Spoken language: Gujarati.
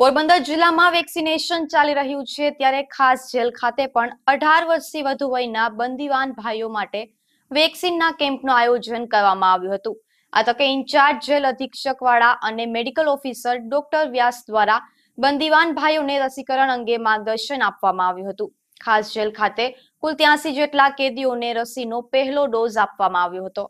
પોરબંદર જિલ્લામાં વેક્સિનેશન ચાલી રહ્યું છે ત્યારે ખાસ જેલ ખાતે પણ અઢાર વર્ષથી વધુ વયના બંદીવાન ભાઈઓ માટે વેક્સિનના કેમ્પનું આયોજન કરવામાં આવ્યું હતું આ તકે ઇન્ચાર્જ જેલ અધિક્ષક વાળા અને મેડિકલ ઓફિસર ડોક્ટર વ્યાસ દ્વારા બંદીવાન ભાઈઓને રસીકરણ અંગે માર્ગદર્શન આપવામાં આવ્યું હતું ખાસ જેલ ખાતે કુલ ત્યાંસી જેટલા કેદીઓને રસીનો પહેલો ડોઝ આપવામાં આવ્યો હતો